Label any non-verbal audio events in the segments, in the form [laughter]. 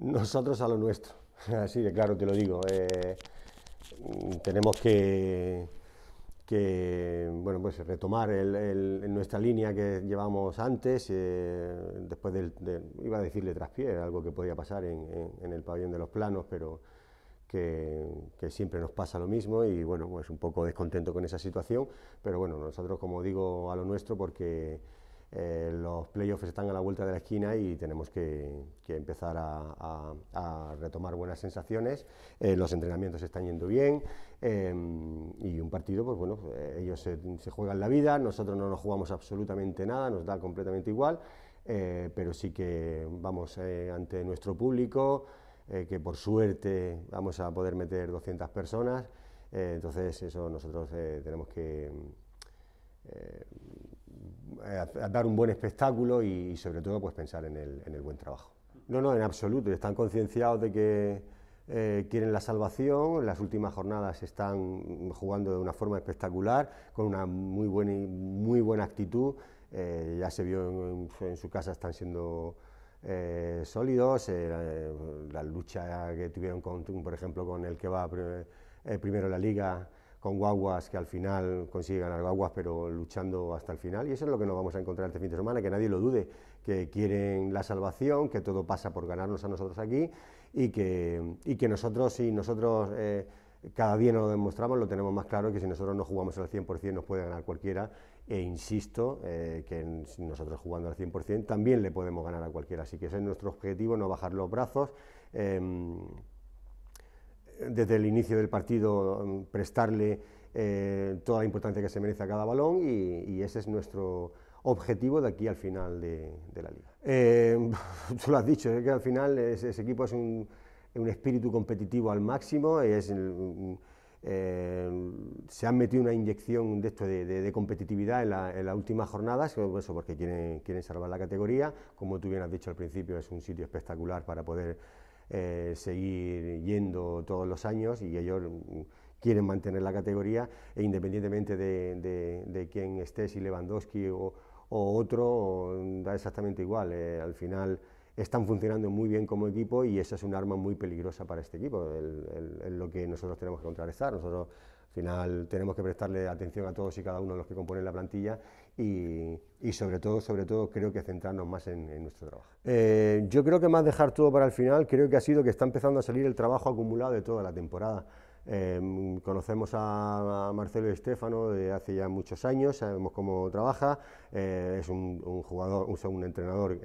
nosotros a lo nuestro. [laughs] Así de claro te lo digo. Eh, tenemos que, bueno, pues retomar el, nuestra línea que llevamos antes, eh, después de, iba a decirle traspié, algo que podía pasar en, el pabellón de los planos, pero que, que, siempre nos pasa lo mismo y bueno, pues un poco descontento con esa situación, pero bueno, nosotros como digo a lo nuestro porque eh, los playoffs están a la vuelta de la esquina y tenemos que, empezar a, retomar buenas sensaciones. Eh, los entrenamientos están yendo bien eh, y un partido, pues bueno, ellos se, se, juegan la vida, nosotros no nos jugamos absolutamente nada, nos da completamente igual, pero sí que vamos ante nuestro público, que por suerte vamos a poder meter 200 personas, entonces eso nosotros tenemos que dar un buen espectáculo y, sobre todo pues pensar en el, buen trabajo. No, no, en absoluto. Están concienciados de que eh, quieren la salvación. En las últimas jornadas están jugando de una forma espectacular, con una muy buena, muy buena actitud. Eh, ya se vio en, su casa, están siendo eh, sólidos. la lucha que tuvieron, con, por ejemplo, con el que va primero la liga con guaguas que al final consigue ganar guaguas, pero luchando hasta el final. Y eso es lo que nos vamos a encontrar este fin de semana, que nadie lo dude, que quieren la salvación, que todo pasa por ganarnos a nosotros aquí y que, y que nosotros, si nosotros eh, cada día nos lo demostramos, lo tenemos más claro que si nosotros no jugamos al 100% nos puede ganar cualquiera. E insisto eh, que nosotros jugando al 100% también le podemos ganar a cualquiera. Así que ese es nuestro objetivo, no bajar los brazos. Em, desde el inicio del partido mm, prestarle eh, toda la importancia que se merece a cada balón y, ese es nuestro objetivo de aquí al final de, la liga. Eh, [laughs] tú lo has dicho, es que al final ese, equipo es un, espíritu competitivo al máximo, es mm, mm, eh, se han metido una inyección de, esto de, competitividad en las últimas jornadas, eso porque quieren, quieren salvar la categoría, como tú bien has dicho al principio, es un sitio espectacular para poder eh, seguir yendo todos los años y ellos mm, quieren mantener la categoría e independientemente de, de, quién esté, si Lewandowski o, otro, da exactamente igual. Eh, al final están funcionando muy bien como equipo y esa es un arma muy peligrosa para este equipo, lo que nosotros tenemos que contrarrestar. Nosotros al final tenemos que prestarle atención a todos y cada uno de los que componen la plantilla y, sobre todo, sobre todo, creo que centrarnos más en, nuestro trabajo. Eh, yo creo que más dejar todo para el final, creo que ha sido que está empezando a salir el trabajo acumulado de toda la temporada. Eh, conocemos a, Marcelo y Estefano de hace ya muchos años, sabemos cómo trabaja, eh, es un, jugador, un entrenador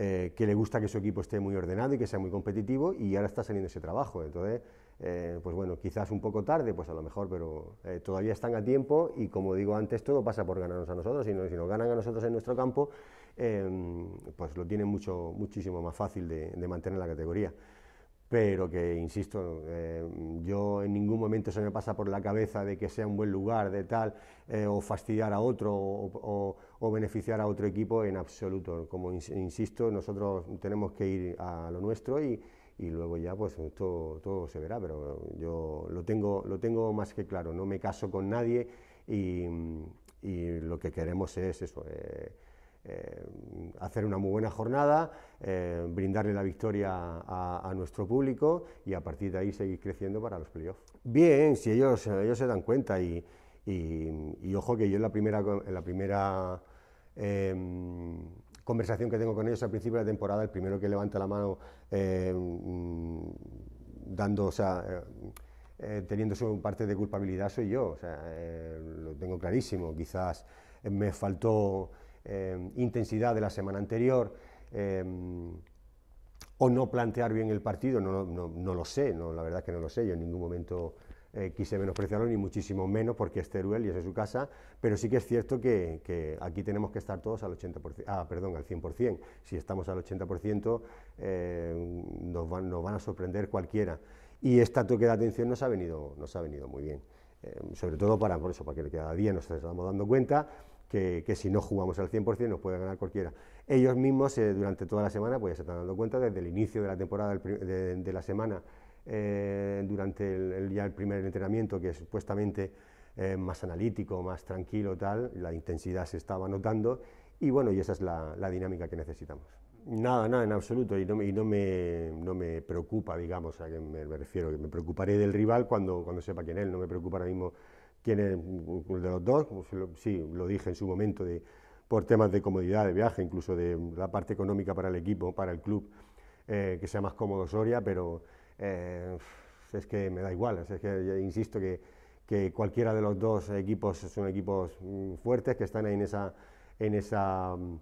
eh, que le gusta que su equipo esté muy ordenado y que sea muy competitivo y ahora está saliendo ese trabajo. Entonces, eh, pues bueno, quizás un poco tarde, pues a lo mejor, pero eh, todavía están a tiempo y como digo antes, todo pasa por ganarnos a nosotros y no, si nos ganan a nosotros en nuestro campo, pues lo tienen mucho, muchísimo más fácil de, de mantener la categoría pero que, insisto, eh, yo en ningún momento se me pasa por la cabeza de que sea un buen lugar, de tal, eh, o fastidiar a otro o, beneficiar a otro equipo en absoluto. Como insisto, nosotros tenemos que ir a lo nuestro y, luego ya pues todo, todo, se verá, pero yo lo tengo, lo tengo más que claro, no me caso con nadie y, lo que queremos es eso. Eh, hacer una muy buena jornada, eh, brindarle la victoria a, nuestro público y a partir de ahí seguir creciendo para los playoffs. Bien, si ellos, ellos se dan cuenta y, y, ojo que yo en la primera, en la primera em, conversación que tengo con ellos al principio de la temporada, el primero que levanta la mano em, dando, o sea, eh, eh, teniendo su parte de culpabilidad soy yo, lo tengo clarísimo, quizás me faltó... Em, intensidad de la semana anterior, em, o no plantear bien el partido, no, no, no, lo sé, no, la verdad es que no lo sé, yo en ningún momento eh, quise menospreciarlo, ni muchísimo menos porque es Teruel y es su casa, pero sí que es cierto que, que aquí tenemos que estar todos al 80%, ah, perdón, al 100%, si estamos al 80% em, nos, van, nos, van, a sorprender cualquiera. Y esta toque de atención nos ha venido, nos ha venido muy bien, sobre todo para, por eso, para que cada día nos estamos dando cuenta que, si no jugamos al 100% nos puede ganar cualquiera. Ellos mismos eh, durante toda la semana pues ya se están dando cuenta desde el inicio de la temporada de, la semana, eh, durante el, ya el primer entrenamiento que es supuestamente eh, más analítico, más tranquilo, tal, la intensidad se estaba notando y bueno, y esa es la, dinámica que necesitamos. Nada, nada, en absoluto, y no, no, me, no me preocupa, digamos, a que me, refiero, que me preocuparé del rival cuando, cuando sepa quién es, no me preocupa ahora mismo tiene de los dos? Sí, lo dije en su momento, de, por temas de comodidad, de viaje, incluso de la parte económica para el equipo, para el club, eh, que sea más cómodo Soria, pero eh, es que me da igual, es que insisto que, que, cualquiera de los dos equipos son equipos mm, fuertes que están ahí en esa, en esa mm,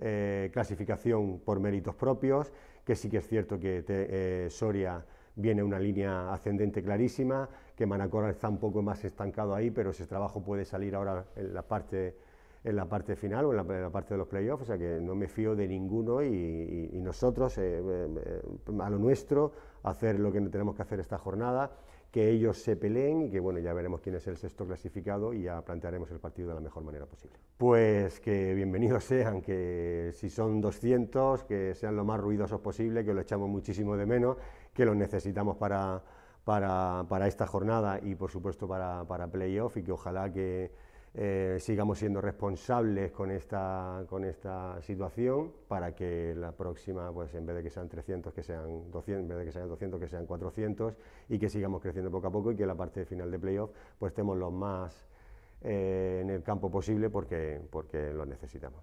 eh, clasificación por méritos propios, que sí que es cierto que Soria viene una línea ascendente clarísima, que Manacor está un poco más estancado ahí, pero ese trabajo puede salir ahora en la parte, en la parte final o en la, parte de los playoffs, o sea que no me fío de ninguno y, nosotros, eh, eh, a lo nuestro, hacer lo que tenemos que hacer esta jornada, que ellos se peleen y que bueno, ya veremos quién es el sexto clasificado y ya plantearemos el partido de la mejor manera posible. Pues que bienvenidos sean, que si son 200, que sean lo más ruidosos posible, que lo echamos muchísimo de menos, que los necesitamos para para, para esta jornada y por supuesto para, para playoff y que ojalá que eh, sigamos siendo responsables con esta, con esta situación para que la próxima, pues en vez de que sean 300, que sean 200, en vez de que sean 200, que sean 400 y que sigamos creciendo poco a poco y que en la parte final de playoff pues estemos los más eh, en el campo posible porque lo necesitamos.